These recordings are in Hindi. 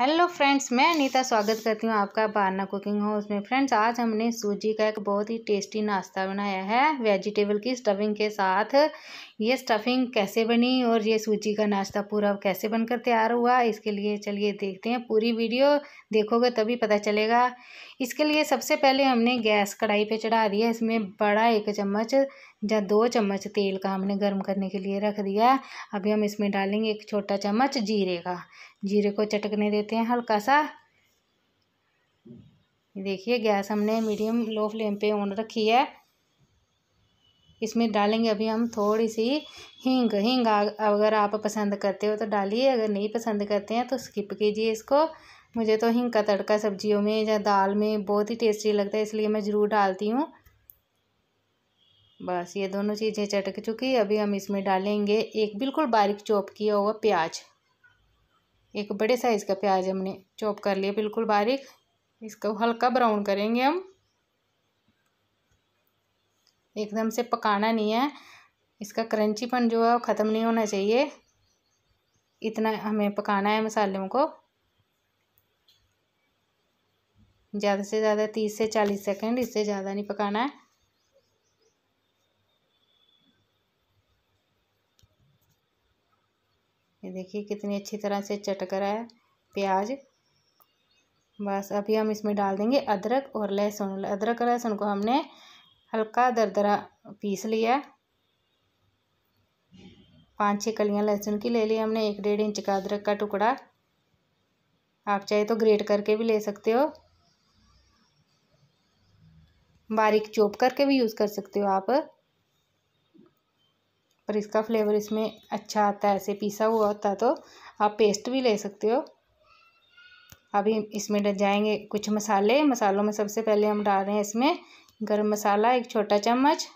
हेलो फ्रेंड्स मैं अनीता स्वागत करती हूँ आपका बारना कुकिंग हाउस में फ्रेंड्स आज हमने सूजी का एक बहुत ही टेस्टी नाश्ता बनाया है वेजिटेबल की स्टफिंग के साथ ये स्टफिंग कैसे बनी और ये सूजी का नाश्ता पूरा कैसे बनकर तैयार हुआ इसके लिए चलिए देखते हैं पूरी वीडियो देखोगे तभी पता चलेगा इसके लिए सबसे पहले हमने गैस कढ़ाई पे चढ़ा दिया इसमें बड़ा एक चम्मच या दो चम्मच तेल का हमने गर्म करने के लिए रख दिया अभी हम इसमें डालेंगे एक छोटा चम्मच जीरे का जीरे को चटकने देते हैं हल्का सा देखिए गैस हमने मीडियम लो फ्लेम पे ऑन रखी है इसमें डालेंगे अभी हम थोड़ी सी हींग हींग अगर आप पसंद करते हो तो डालिए अगर नहीं पसंद करते हैं तो स्किप कीजिए इसको मुझे तो हिंग का तड़का सब्जियों में या दाल में बहुत ही टेस्टी लगता है इसलिए मैं ज़रूर डालती हूँ बस ये दोनों चीज़ें चटक चुकी अभी हम इसमें डालेंगे एक बिल्कुल बारीक चॉप किया हुआ प्याज एक बड़े साइज़ का प्याज हमने चॉप कर लिया बिल्कुल बारीक इसको हल्का ब्राउन करेंगे हम एकदम से पकाना नहीं है इसका क्रंचीपन जो है वो ख़त्म नहीं होना चाहिए इतना हमें पकाना है मसालों को ज़्यादा से ज़्यादा तीस से चालीस सेकंड इससे ज़्यादा नहीं पकाना है ये देखिए कितनी अच्छी तरह से चटक है प्याज बस अभी हम इसमें डाल देंगे अदरक और लहसुन अदरक और लहसुन को हमने हल्का दरदरा पीस लिया पाँच छः कलियाँ लहसुन की ले ली हमने एक डेढ़ इंच का अदरक का टुकड़ा आप चाहे तो ग्रेट करके भी ले सकते हो बारीक चॉप करके भी यूज़ कर सकते हो आप पर इसका फ्लेवर इसमें अच्छा आता है ऐसे पीसा हुआ होता है तो आप पेस्ट भी ले सकते हो अभी इसमें डल जाएंगे कुछ मसाले मसालों में सबसे पहले हम डाल रहे हैं इसमें गरम मसाला एक छोटा चम्मच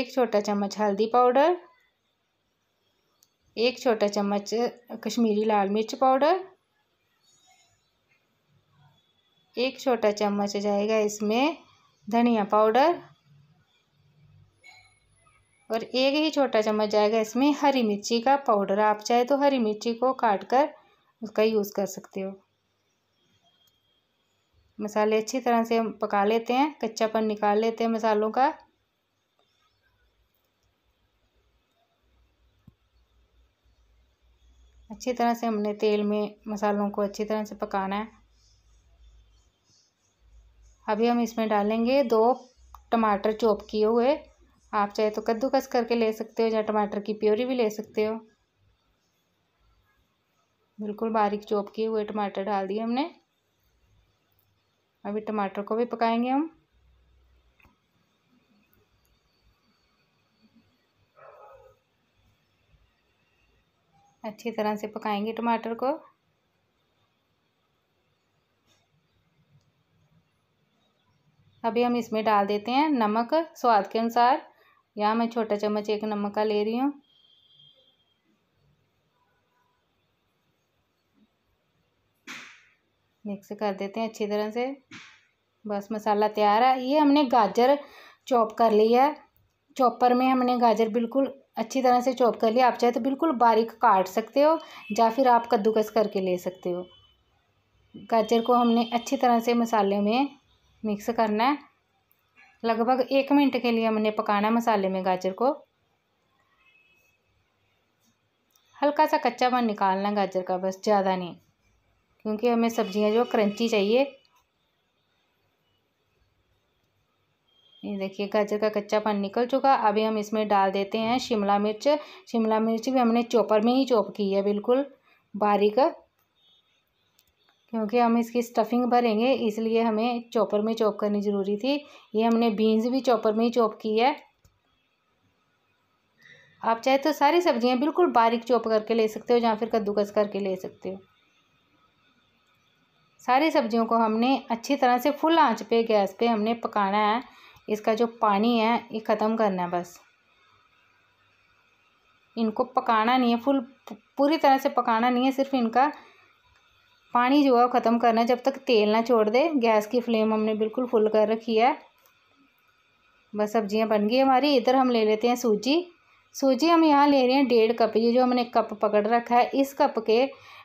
एक छोटा चम्मच हल्दी पाउडर एक छोटा चम्मच कश्मीरी लाल मिर्च पाउडर एक छोटा चम्मच जाएगा इसमें धनिया पाउडर और एक ही छोटा चम्मच जाएगा इसमें हरी मिर्ची का पाउडर आप चाहे तो हरी मिर्ची को काट कर उसका यूज़ कर सकते हो मसाले अच्छी तरह से हम पका लेते हैं कच्चापन निकाल लेते हैं मसालों का अच्छी तरह से हमने तेल में मसालों को अच्छी तरह से पकाना है अभी हम इसमें डालेंगे दो टमाटर चॉप किए हुए आप चाहे तो कद्दूकस करके ले सकते हो या टमाटर की प्योरी भी ले सकते हो बिल्कुल बारीक चॉप किए हुए टमाटर डाल दिए हमने अभी टमाटर को भी पकाएंगे हम अच्छी तरह से पकाएंगे टमाटर को अभी हम इसमें डाल देते हैं नमक स्वाद के अनुसार यहाँ मैं छोटा चम्मच एक नमक का ले रही हूँ मिक्स कर देते हैं अच्छी तरह से बस मसाला तैयार है ये हमने गाजर चॉप कर ली है चॉपर में हमने गाजर बिल्कुल अच्छी तरह से चॉप कर लिया आप चाहे तो बिल्कुल बारीक काट सकते हो या फिर आप कद्दूकस करके ले सकते हो गाजर को हमने अच्छी तरह से मसाले में मिक्स करना है लगभग एक मिनट के लिए हमने पकाना है मसाले में गाजर को हल्का सा कच्चा बन निकालना गाजर का बस ज़्यादा नहीं क्योंकि हमें सब्जियां जो क्रंची चाहिए ये देखिए गाजर का कच्चा पन निकल चुका अभी हम इसमें डाल देते हैं शिमला मिर्च शिमला मिर्च भी हमने चॉपर में ही चॉप की है बिल्कुल बारीक क्योंकि हम इसकी स्टफिंग भरेंगे इसलिए हमें चॉपर में चॉप करनी ज़रूरी थी ये हमने बीन्स भी चॉपर में ही चॉप की है आप चाहे तो सारी सब्जियां बिल्कुल बारीक चॉप करके ले सकते हो या फिर कद्दूकस करके ले सकते हो सारी सब्जियों को हमने अच्छी तरह से फुल आंच पे गैस पे हमने पकाना है इसका जो पानी है ये ख़त्म करना है बस इनको पकाना नहीं है फुल पूरी तरह से पकाना नहीं है सिर्फ इनका पानी जो है ख़त्म करना जब तक तेल ना छोड़ दे गैस की फ्लेम हमने बिल्कुल फुल कर रखी है बस सब्जियां बन गई हमारी इधर हम ले लेते हैं सूजी सूजी हम यहाँ ले रहे हैं डेढ़ कप ये जो हमने कप पकड़ रखा है इस कप के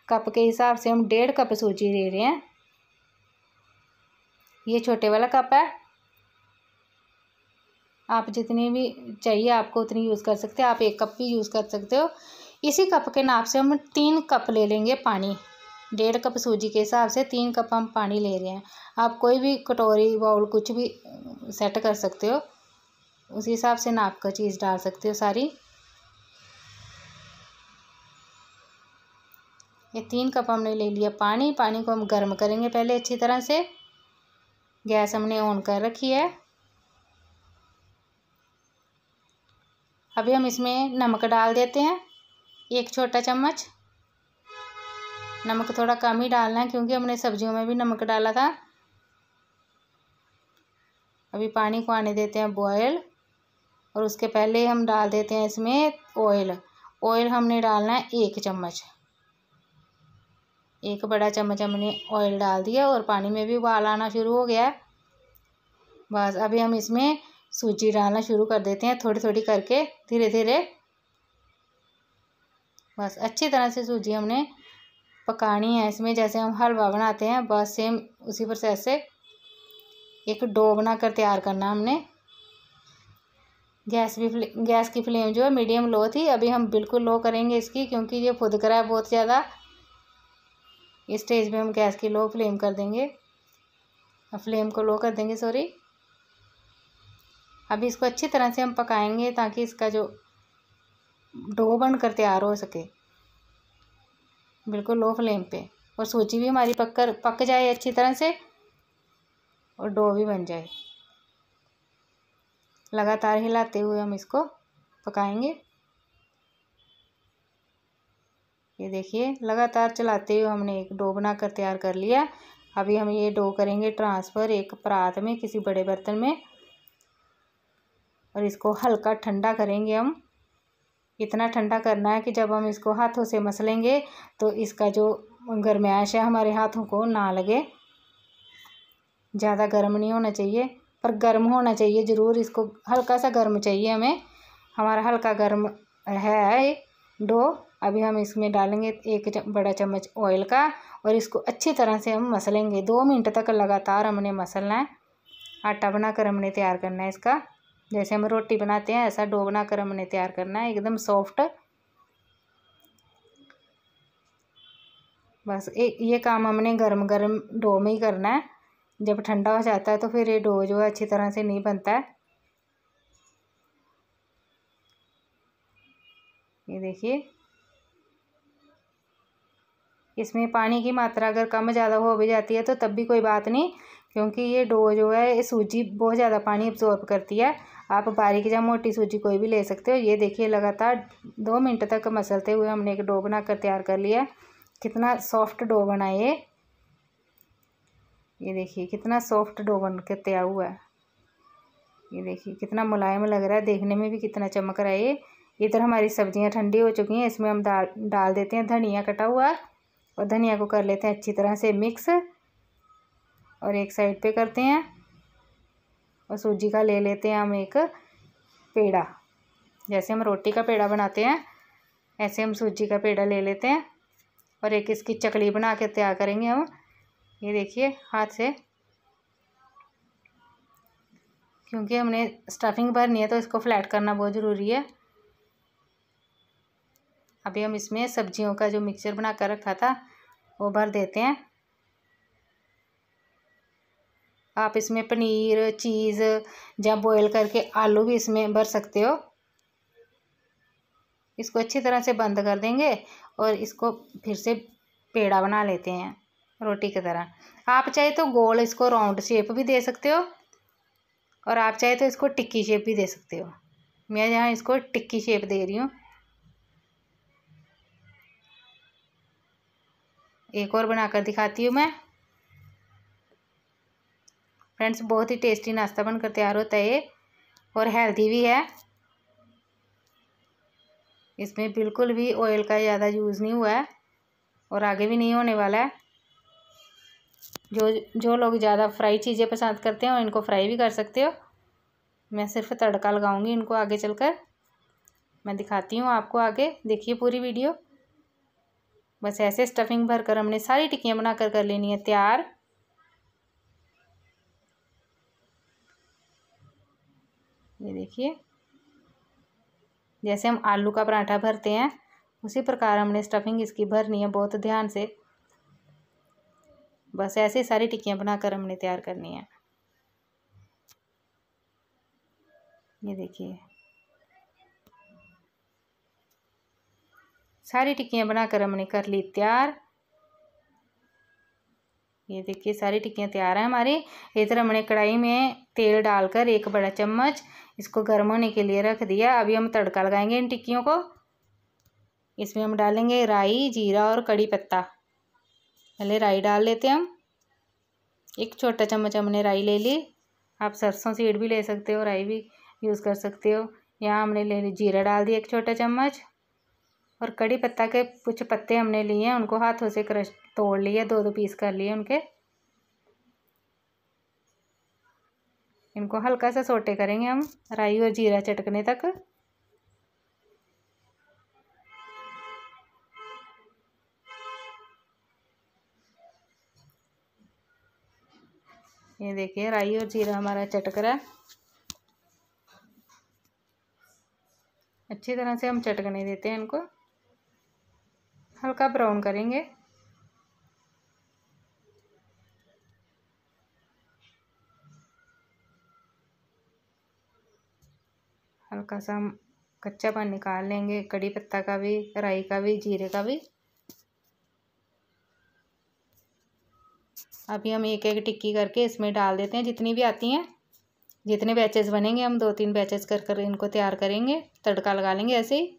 कप के हिसाब से हम डेढ़ कप सूजी ले रहे हैं ये छोटे वाला कप है आप जितनी भी चाहिए आपको उतनी यूज़ कर सकते हैं आप एक कप भी यूज़ कर सकते हो इसी कप के नाप से हम तीन कप ले लेंगे पानी डेढ़ कप सूजी के हिसाब से तीन कप हम पानी ले रहे हैं आप कोई भी कटोरी बाउल कुछ भी सेट कर सकते हो उसी हिसाब से नाप कर चीज़ डाल सकते हो सारी ये तीन कप हमने ले लिया पानी पानी को हम गर्म करेंगे पहले अच्छी तरह से गैस हमने ऑन कर रखी है अभी हम इसमें नमक डाल देते हैं एक छोटा चम्मच नमक थोड़ा कम ही डालना है क्योंकि हमने सब्जियों में भी नमक डाला था अभी पानी को आने देते हैं बॉयल और उसके पहले हम डाल देते हैं इसमें ऑयल ऑयल हमने डालना है एक चम्मच एक बड़ा चम्मच हमने ऑयल डाल दिया और पानी में भी उबाल आना शुरू हो गया बस अभी हम इसमें सूजी डालना शुरू कर देते हैं थोड़ी थोड़ी करके धीरे धीरे बस अच्छी तरह से सूजी हमने पकानी है इसमें जैसे हम हलवा बनाते हैं बस सेम उसी प्रोसेस से एक डो बना कर तैयार करना हमने गैस भी फ्ले गैस की फ्लेम जो है मीडियम लो थी अभी हम बिल्कुल लो करेंगे इसकी क्योंकि ये खुद करा है बहुत ज़्यादा इस स्टेज पे हम गैस की लो फ्लेम कर देंगे फ्लेम को लो कर देंगे सॉरी अभी इसको अच्छी तरह से हम पकाएंगे ताकि इसका जो डो बन कर तैयार हो सके बिल्कुल लो फ्लेम पे और सूजी भी हमारी पक कर पक जाए अच्छी तरह से और डो भी बन जाए लगातार हिलाते हुए हम इसको पकाएंगे ये देखिए लगातार चलाते हुए हमने एक डो बना कर तैयार कर लिया अभी हम ये डो करेंगे ट्रांसफ़र एक परात में किसी बड़े बर्तन में और इसको हल्का ठंडा करेंगे हम इतना ठंडा करना है कि जब हम इसको हाथों से मसलेंगे तो इसका जो गर्मैश है हमारे हाथों को ना लगे ज़्यादा गर्म नहीं होना चाहिए पर गर्म होना चाहिए ज़रूर इसको हल्का सा गर्म चाहिए हमें हमारा हल्का गर्म है डो अभी हम इसमें डालेंगे एक बड़ा चम्मच ऑयल का और इसको अच्छी तरह से हम मसलेंगे दो मिनट तक लगातार हमने मसलना है आटा बनाकर हमने तैयार करना है इसका जैसे हम रोटी बनाते हैं ऐसा डो कर हमने तैयार करना है एकदम सॉफ्ट बस ए, ये काम हमने गर्म गर्म डो में ही करना है जब ठंडा हो जाता है तो फिर ये डो जो है अच्छी तरह से नहीं बनता है ये देखिए इसमें पानी की मात्रा अगर कम ज़्यादा हो भी जाती है तो तब भी कोई बात नहीं क्योंकि ये डो जो है ये सूजी बहुत ज़्यादा पानी अब्जॉर्ब करती है आप बारीक या मोटी सूजी कोई भी ले सकते हो ये देखिए लगातार दो मिनट तक मसलते हुए हमने एक डो बना कर तैयार कर लिया कितना सॉफ्ट डो बना ये ये देखिए कितना सॉफ्ट डो बन कर तैयार हुआ है ये देखिए कितना मुलायम लग रहा है देखने में भी कितना चमक रहा है ये इधर हमारी सब्जियां ठंडी हो चुकी हैं इसमें हम डाल डाल देते हैं धनिया कटा हुआ और धनिया को कर लेते हैं अच्छी तरह से मिक्स और एक साइड पे करते हैं और सूजी का ले लेते हैं हम एक पेड़ा जैसे हम रोटी का पेड़ा बनाते हैं ऐसे हम सूजी का पेड़ा ले लेते हैं और एक इसकी चकली बना के तैयार करेंगे हम ये देखिए हाथ से क्योंकि हमने स्टफिंग भरनी है तो इसको फ्लैट करना बहुत ज़रूरी है अभी हम इसमें सब्जियों का जो मिक्सचर बना कर रखा था वो भर देते हैं आप इसमें पनीर चीज़ या बॉईल करके आलू भी इसमें भर सकते हो इसको अच्छी तरह से बंद कर देंगे और इसको फिर से पेड़ा बना लेते हैं रोटी की तरह आप चाहे तो गोल इसको राउंड शेप भी दे सकते हो और आप चाहे तो इसको टिक्की शेप भी दे सकते हो मैं यहाँ इसको टिक्की शेप दे रही हूँ एक और बनाकर दिखाती हूँ मैं फ्रेंड्स बहुत ही टेस्टी नाश्ता बनकर तैयार होता है और हेल्दी भी है इसमें बिल्कुल भी ऑयल का ज़्यादा यूज़ नहीं हुआ है और आगे भी नहीं होने वाला है जो जो लोग ज़्यादा फ्राई चीज़ें पसंद करते हैं इनको फ्राई भी कर सकते हो मैं सिर्फ तड़का लगाऊंगी इनको आगे चलकर मैं दिखाती हूँ आपको आगे देखिए पूरी वीडियो बस ऐसे स्टफिंग भर कर हमने सारी टिक्कियाँ बना कर कर लेनी है तैयार ये देखिए जैसे हम आलू का पराठा भरते हैं उसी प्रकार हमने स्टफिंग इसकी भरनी है बहुत ध्यान से बस ऐसे ही सारी टिक्कियाँ बनाकर हमने तैयार करनी है ये देखिए सारी टिक्कियाँ बनाकर हमने कर ली तैयार ये देखिए सारी टिक्कियाँ तैयार हैं हमारी इधर हमने कढ़ाई में तेल डालकर एक बड़ा चम्मच इसको गर्म होने के लिए रख दिया अभी हम तड़का लगाएंगे इन टिक्कियों को इसमें हम डालेंगे राई जीरा और कड़ी पत्ता पहले राई डाल लेते हम एक छोटा चम्मच हमने राई ले ली आप सरसों सीड भी ले सकते हो राई भी यूज़ कर सकते हो यहाँ हमने ले ली जीरा डाल दिया एक छोटा चम्मच और कड़ी पत्ता के कुछ पत्ते हमने लिए हैं उनको हाथों से क्रश तोड़ लिए दो दो पीस कर लिए उनके इनको हल्का सा सोटे करेंगे हम राई और जीरा चटकने तक ये देखिए राई और जीरा हमारा चटक रहा है अच्छी तरह से हम चटकने देते हैं इनको हल्का ब्राउन करेंगे हल्का सा हम पान निकाल लेंगे कड़ी पत्ता का भी राई का भी जीरे का भी अभी हम एक एक टिक्की करके इसमें डाल देते हैं जितनी भी आती हैं जितने बैचेस बनेंगे हम दो तीन बैचेस कर कर इनको तैयार करेंगे तड़का लगा लेंगे ऐसे ही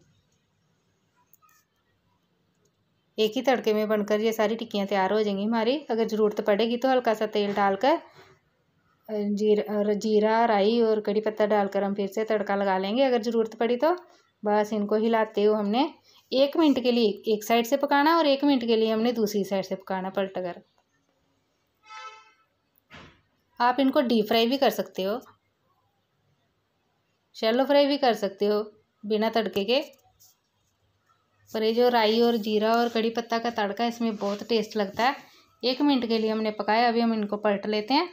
एक ही तड़के में बनकर ये सारी टिक्कियाँ तैयार हो जाएंगी हमारी अगर ज़रूरत पड़ेगी तो हल्का सा तेल डालकर जीरा और जीरा राई और कड़ी पत्ता डालकर हम फिर से तड़का लगा लेंगे अगर ज़रूरत पड़ी तो बस इनको हिलाते हुए हमने एक मिनट के लिए एक साइड से पकाना और एक मिनट के लिए हमने दूसरी साइड से पकाना पलट कर आप इनको डीप फ्राई भी कर सकते हो शैलो फ्राई भी कर सकते हो बिना तड़के के पर ये जो राई और जीरा और कड़ी पत्ता का तड़का इसमें बहुत टेस्ट लगता है एक मिनट के लिए हमने पकाया अभी हम इनको पलट लेते हैं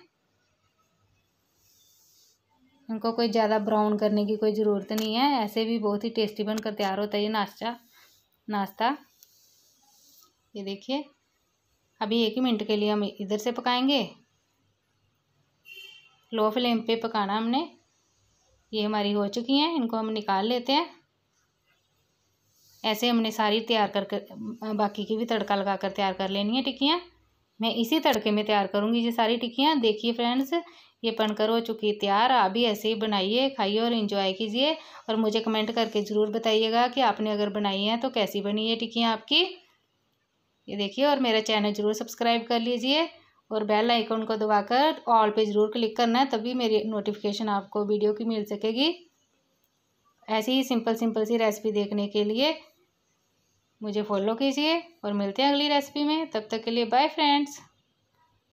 इनको कोई ज़्यादा ब्राउन करने की कोई ज़रूरत नहीं है ऐसे भी बहुत ही टेस्टी बनकर तैयार होता है ये नाश्ता नाश्ता ये देखिए अभी एक ही मिनट के लिए हम इधर से पकाएंगे लो फ्लेम पे पकाना हमने ये हमारी हो चुकी हैं इनको हम निकाल लेते हैं ऐसे हमने सारी तैयार कर कर बाकी की भी तड़का लगा कर तैयार कर लेनी है टिक्कियाँ मैं इसी तड़के में तैयार करूँगी ये सारी टिक्कियाँ देखिए फ्रेंड्स ये बनकर हो चुकी है तैयार आप भी ऐसे ही बनाइए खाइए और इन्जॉय कीजिए और मुझे कमेंट करके ज़रूर बताइएगा कि आपने अगर बनाई है तो कैसी बनी है टिक्कियाँ आपकी ये देखिए और मेरा चैनल ज़रूर सब्सक्राइब कर लीजिए और बेल आइकन को दबाकर ऑल पे ज़रूर क्लिक करना है तभी मेरी नोटिफिकेशन आपको वीडियो की मिल सकेगी ऐसी ही सिंपल सिंपल सी रेसिपी देखने के लिए मुझे फॉलो कीजिए और मिलते हैं अगली रेसिपी में तब तक के लिए बाय फ्रेंड्स